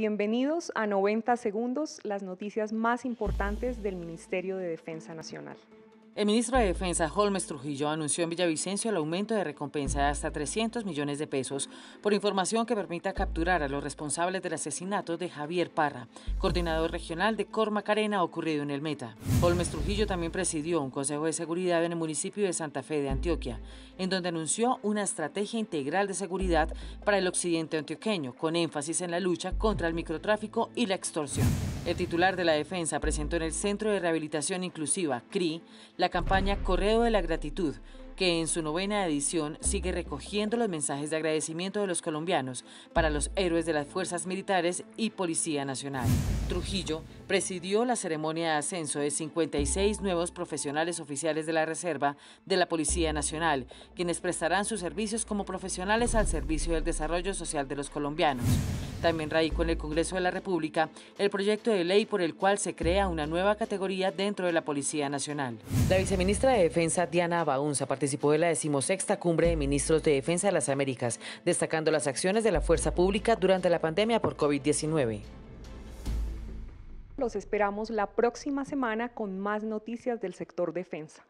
Bienvenidos a 90 Segundos, las noticias más importantes del Ministerio de Defensa Nacional. El ministro de Defensa, Holmes Trujillo, anunció en Villavicencio el aumento de recompensa de hasta 300 millones de pesos por información que permita capturar a los responsables del asesinato de Javier Parra, coordinador regional de Cormacarena ocurrido en el Meta. Holmes Trujillo también presidió un consejo de seguridad en el municipio de Santa Fe de Antioquia, en donde anunció una estrategia integral de seguridad para el occidente antioqueño, con énfasis en la lucha contra el microtráfico y la extorsión. El titular de la defensa presentó en el Centro de Rehabilitación Inclusiva, CRI, la campaña Correo de la Gratitud, que en su novena edición sigue recogiendo los mensajes de agradecimiento de los colombianos para los héroes de las fuerzas militares y Policía Nacional. Trujillo presidió la ceremonia de ascenso de 56 nuevos profesionales oficiales de la Reserva de la Policía Nacional, quienes prestarán sus servicios como profesionales al servicio del desarrollo social de los colombianos. También radicó en el Congreso de la República el proyecto de ley por el cual se crea una nueva categoría dentro de la Policía Nacional. La viceministra de Defensa, Diana Baunza, participó de la decimosexta cumbre de ministros de Defensa de las Américas, destacando las acciones de la fuerza pública durante la pandemia por COVID-19. Los esperamos la próxima semana con más noticias del sector defensa.